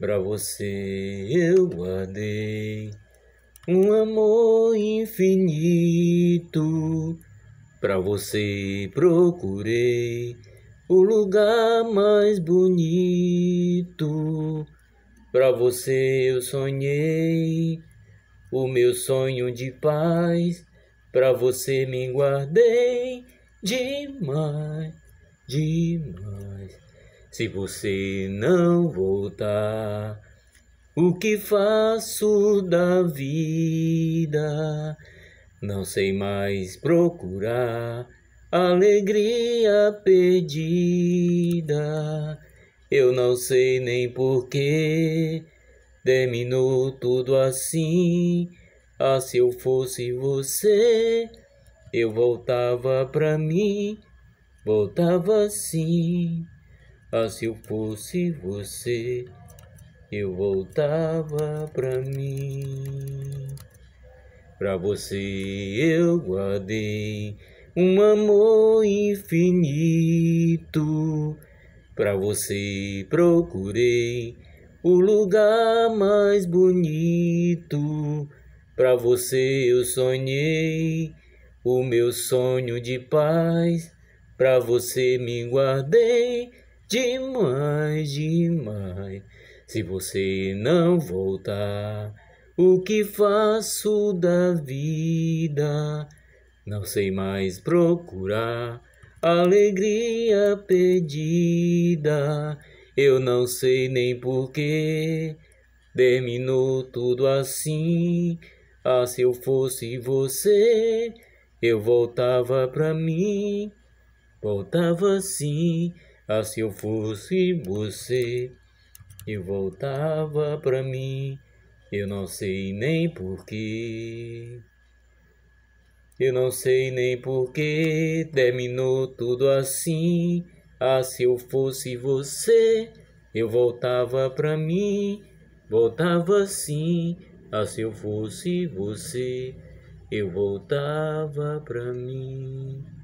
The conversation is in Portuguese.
Pra você eu guardei um amor infinito. Pra você procurei o lugar mais bonito. Pra você eu sonhei o meu sonho de paz. Pra você me guardei demais, demais. Se você não voltar, o que faço da vida? Não sei mais procurar alegria perdida. Eu não sei nem porquê terminou tudo assim. Ah, se eu fosse você, eu voltava pra mim, voltava sim. Ah, se eu fosse você, eu voltava pra mim. Pra você eu guardei um amor infinito. Pra você procurei o lugar mais bonito. Pra você eu sonhei o meu sonho de paz. Pra você me guardei demais, demais. Se você não voltar, o que faço da vida? Não sei mais procurar alegria perdida. Eu não sei nem porquê terminou tudo assim. Ah, se eu fosse você, eu voltava pra mim, voltava sim. Ah, se eu fosse você, e voltava pra mim, eu não sei nem porquê. Eu não sei nem porquê terminou tudo assim. Ah, se eu fosse você, eu voltava pra mim, voltava sim. Ah, se eu fosse você, eu voltava pra mim.